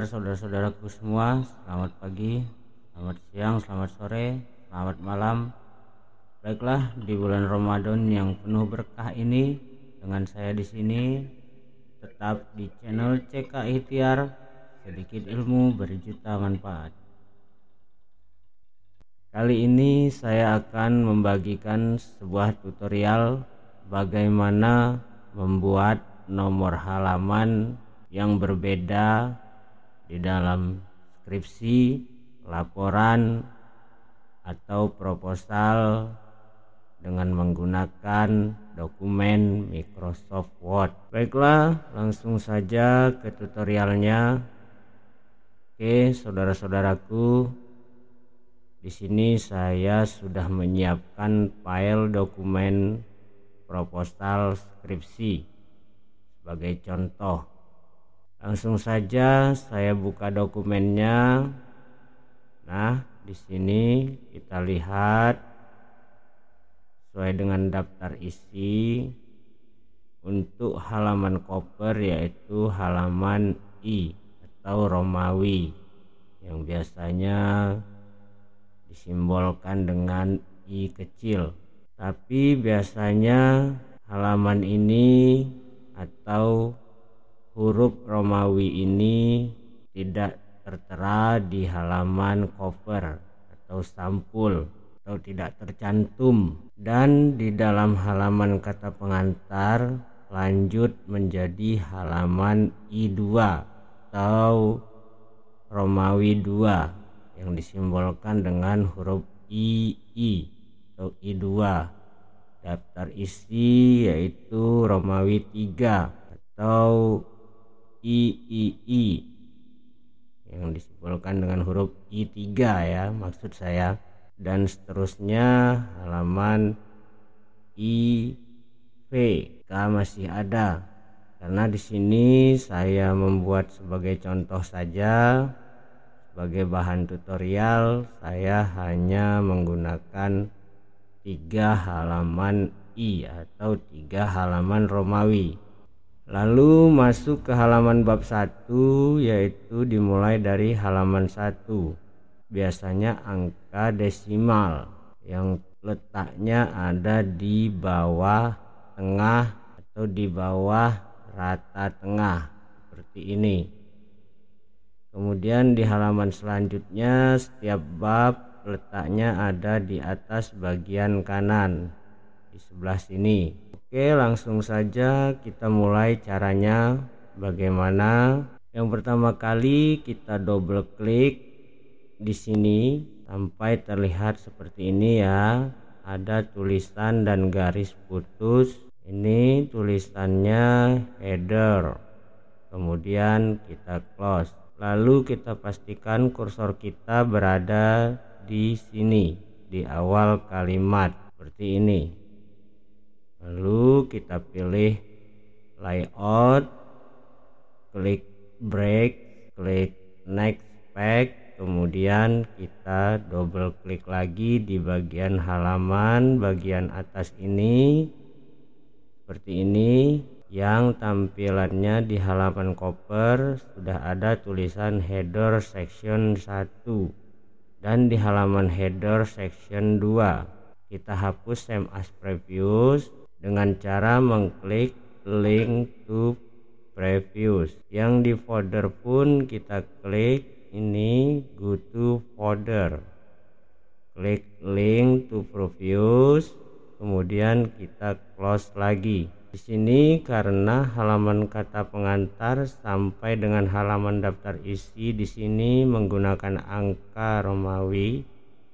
kabar saudara-saudaraku semua? Selamat pagi, selamat siang, selamat sore, selamat malam. Baiklah, di bulan Ramadan yang penuh berkah ini, dengan saya di sini, tetap di channel CK Tiar, sedikit ilmu berjuta manfaat. Kali ini saya akan membagikan sebuah tutorial bagaimana membuat nomor halaman yang berbeda di dalam skripsi, laporan, atau proposal dengan menggunakan dokumen Microsoft Word. Baiklah, langsung saja ke tutorialnya. Oke, saudara-saudaraku, di sini saya sudah menyiapkan file dokumen proposal skripsi sebagai contoh. Langsung saja saya buka dokumennya. Nah, di sini kita lihat sesuai dengan daftar isi untuk halaman koper yaitu halaman I atau Romawi yang biasanya disimbolkan dengan I kecil tapi biasanya halaman ini atau huruf Romawi ini tidak tertera di halaman cover atau sampul atau tidak tercantum dan di dalam halaman kata pengantar lanjut menjadi halaman I2 atau Romawi 2 yang disimbolkan dengan huruf II atau I2 daftar isi yaitu Romawi 3 atau III yang disimpulkan dengan huruf I3 ya maksud saya dan seterusnya halaman i v K masih ada karena di sini saya membuat sebagai contoh saja sebagai bahan tutorial saya hanya menggunakan tiga halaman I atau tiga halaman Romawi Lalu masuk ke halaman bab 1 yaitu dimulai dari halaman 1. Biasanya angka desimal yang letaknya ada di bawah tengah atau di bawah rata tengah seperti ini. Kemudian di halaman selanjutnya setiap bab letaknya ada di atas bagian kanan di sebelah sini. Oke, langsung saja kita mulai caranya bagaimana. Yang pertama kali kita double klik di sini sampai terlihat seperti ini ya. Ada tulisan dan garis putus. Ini tulisannya header. Kemudian kita close. Lalu kita pastikan kursor kita berada di sini di awal kalimat seperti ini lalu kita pilih layout klik break klik next pack kemudian kita double klik lagi di bagian halaman bagian atas ini seperti ini yang tampilannya di halaman koper sudah ada tulisan header section 1 dan di halaman header section 2 kita hapus same as previous dengan cara mengklik link to previous yang di folder pun kita klik ini go to folder klik link to previous kemudian kita close lagi di sini karena halaman kata pengantar sampai dengan halaman daftar isi di sini menggunakan angka Romawi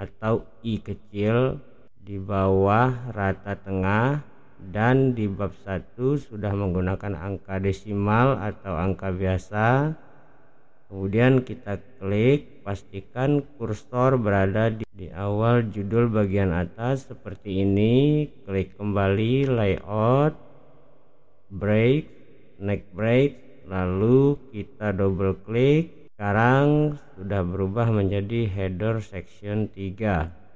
atau i kecil di bawah rata tengah dan di bab 1 sudah menggunakan angka desimal atau angka biasa kemudian kita klik pastikan kursor berada di, di awal judul bagian atas seperti ini klik kembali layout break neck break lalu kita double klik sekarang sudah berubah menjadi header section 3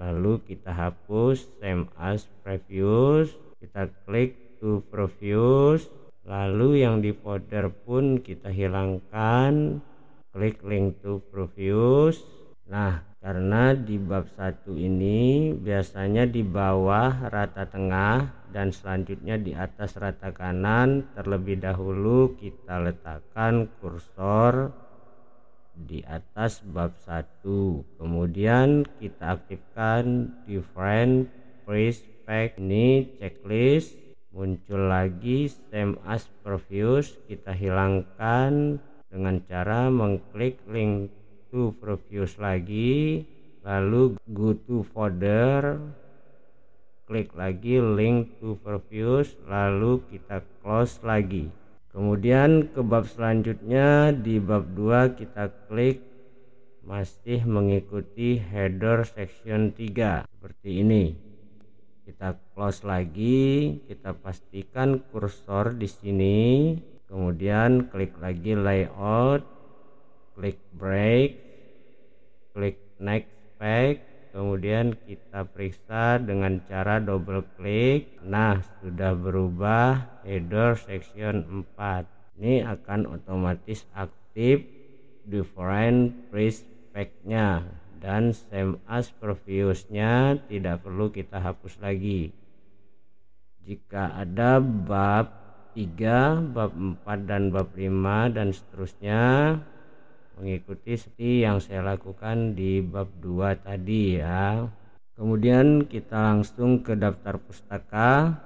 lalu kita hapus same as previous kita klik to previous lalu yang di folder pun kita hilangkan klik link to previous nah karena di bab satu ini biasanya di bawah rata tengah dan selanjutnya di atas rata kanan terlebih dahulu kita letakkan kursor di atas bab 1 kemudian kita aktifkan different pack ini checklist muncul lagi same as previous kita hilangkan dengan cara mengklik link to previous lagi lalu go to folder klik lagi link to previous lalu kita close lagi Kemudian ke bab selanjutnya di bab 2 kita klik masih mengikuti header section 3 seperti ini. Kita close lagi, kita pastikan kursor di sini, kemudian klik lagi layout, klik break, klik next page kemudian kita periksa dengan cara double klik nah sudah berubah header section 4 ini akan otomatis aktif different pack nya dan same as previous nya tidak perlu kita hapus lagi jika ada bab 3, bab 4 dan bab 5 dan seterusnya mengikuti seperti yang saya lakukan di bab 2 tadi ya. Kemudian kita langsung ke daftar pustaka.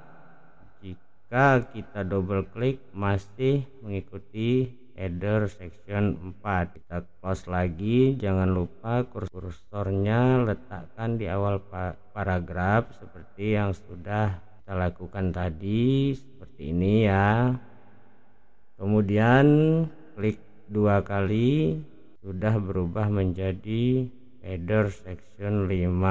Jika kita double klik masih mengikuti header section 4. Kita close lagi, jangan lupa kursornya letakkan di awal paragraf seperti yang sudah kita lakukan tadi seperti ini ya. Kemudian klik dua kali sudah berubah menjadi header section 5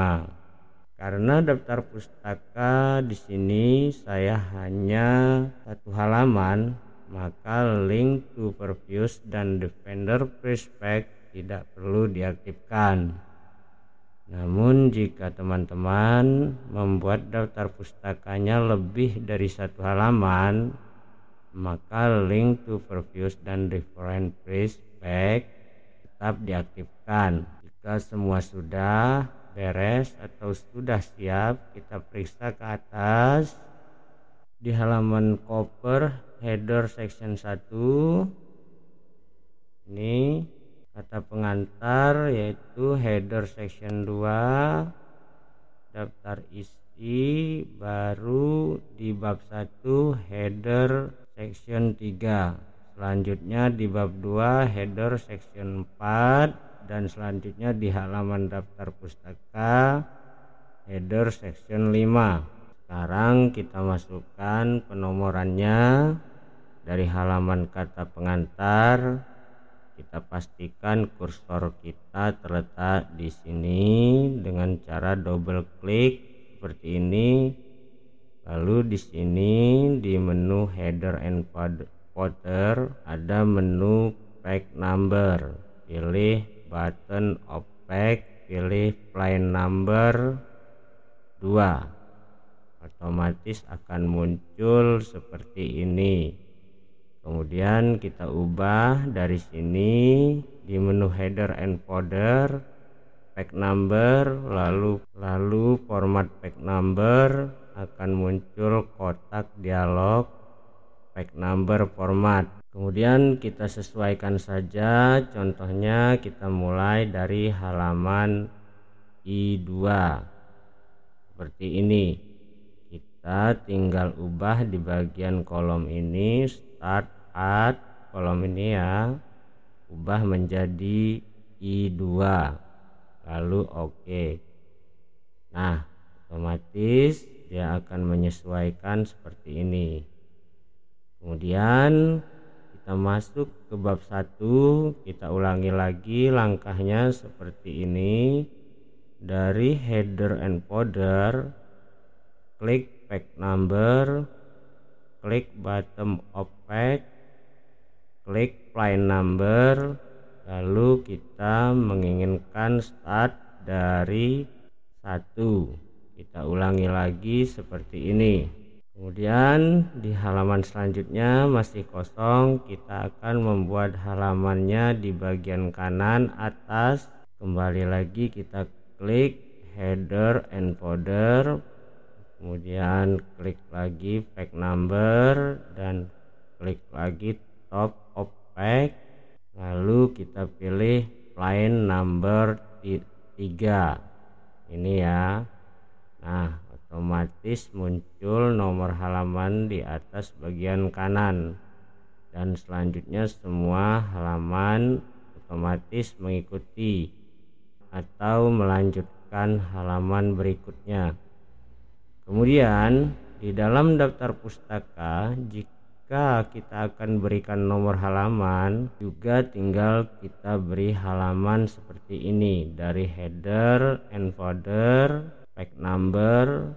karena daftar pustaka di sini saya hanya satu halaman maka link to purpose dan defender prospect tidak perlu diaktifkan namun jika teman-teman membuat daftar pustakanya lebih dari satu halaman maka link to previous dan reference page back tetap diaktifkan. Jika semua sudah beres atau sudah siap, kita periksa ke atas di halaman cover header section 1. Ini kata pengantar yaitu header section 2 daftar isi baru di bab 1 header section 3 selanjutnya di bab 2 header section 4 dan selanjutnya di halaman daftar pustaka header section 5 sekarang kita masukkan penomorannya dari halaman kata pengantar kita pastikan kursor kita terletak di sini dengan cara double klik seperti ini Lalu di sini di menu header and footer ada menu pack number. Pilih button of pack, pilih plain number 2. Otomatis akan muncul seperti ini. Kemudian kita ubah dari sini di menu header and footer pack number lalu lalu format pack number akan muncul kotak dialog pack number format kemudian kita sesuaikan saja contohnya kita mulai dari halaman I2 seperti ini kita tinggal ubah di bagian kolom ini start at kolom ini ya ubah menjadi I2 lalu oke okay. nah otomatis dia akan menyesuaikan seperti ini kemudian kita masuk ke bab 1 kita ulangi lagi langkahnya seperti ini dari header and folder klik pack number klik bottom of pack klik line number lalu kita menginginkan start dari satu kita ulangi lagi seperti ini kemudian di halaman selanjutnya masih kosong kita akan membuat halamannya di bagian kanan atas kembali lagi kita klik header and folder kemudian klik lagi pack number dan klik lagi top of pack lalu kita pilih line number 3 ini ya Nah, otomatis muncul nomor halaman di atas bagian kanan. Dan selanjutnya semua halaman otomatis mengikuti atau melanjutkan halaman berikutnya. Kemudian, di dalam daftar pustaka, jika kita akan berikan nomor halaman, juga tinggal kita beri halaman seperti ini dari header and folder pack number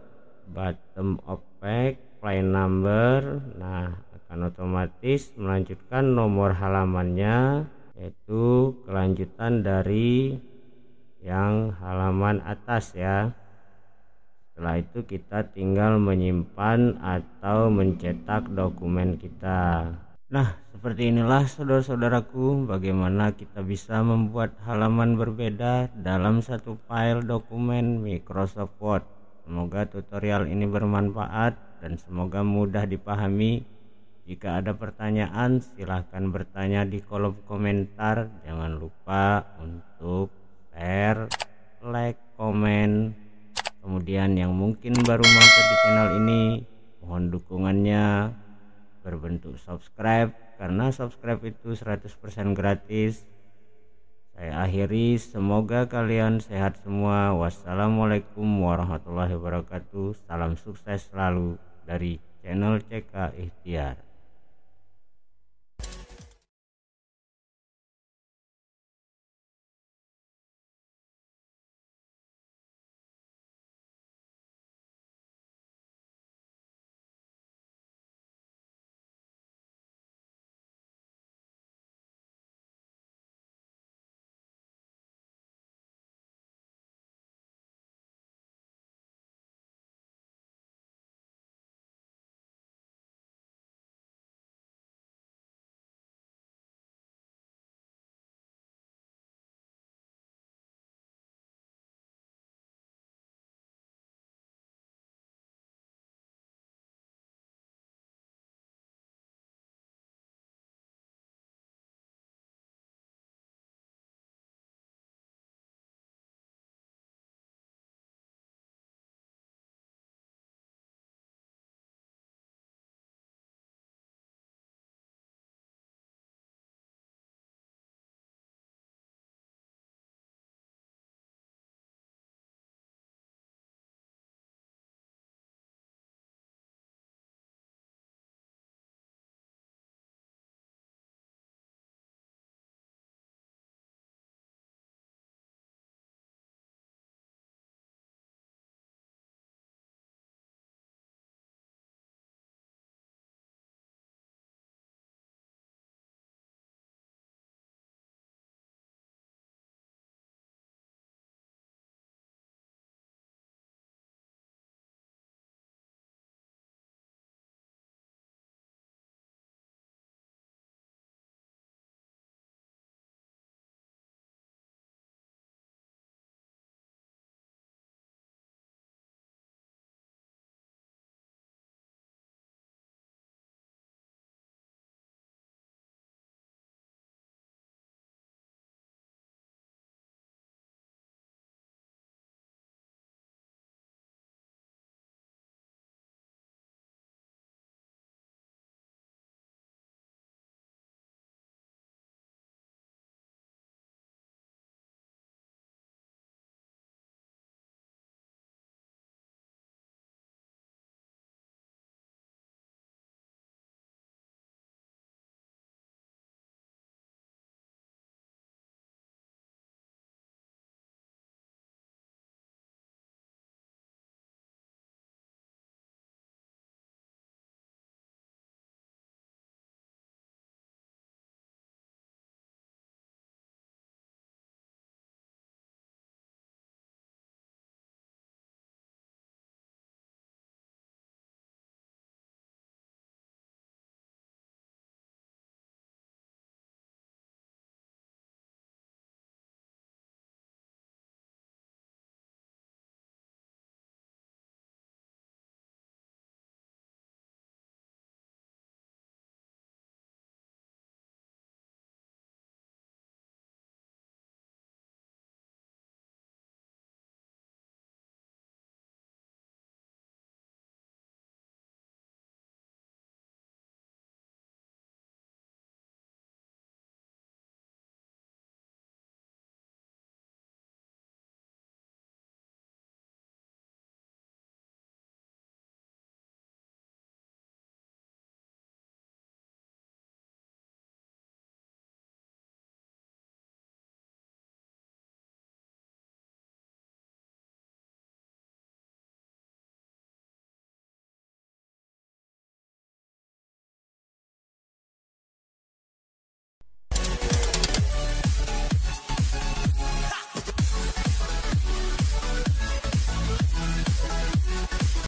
bottom of pack play number nah akan otomatis melanjutkan nomor halamannya yaitu kelanjutan dari yang halaman atas ya setelah itu kita tinggal menyimpan atau mencetak dokumen kita Nah, seperti inilah saudara-saudaraku bagaimana kita bisa membuat halaman berbeda dalam satu file dokumen Microsoft Word. Semoga tutorial ini bermanfaat dan semoga mudah dipahami. Jika ada pertanyaan, silahkan bertanya di kolom komentar. Jangan lupa untuk share, like, komen. Kemudian yang mungkin baru mampir di channel ini, mohon dukungannya bentuk subscribe karena subscribe itu 100% gratis saya akhiri semoga kalian sehat semua wassalamualaikum warahmatullahi wabarakatuh salam sukses selalu dari channel CK Ikhtiar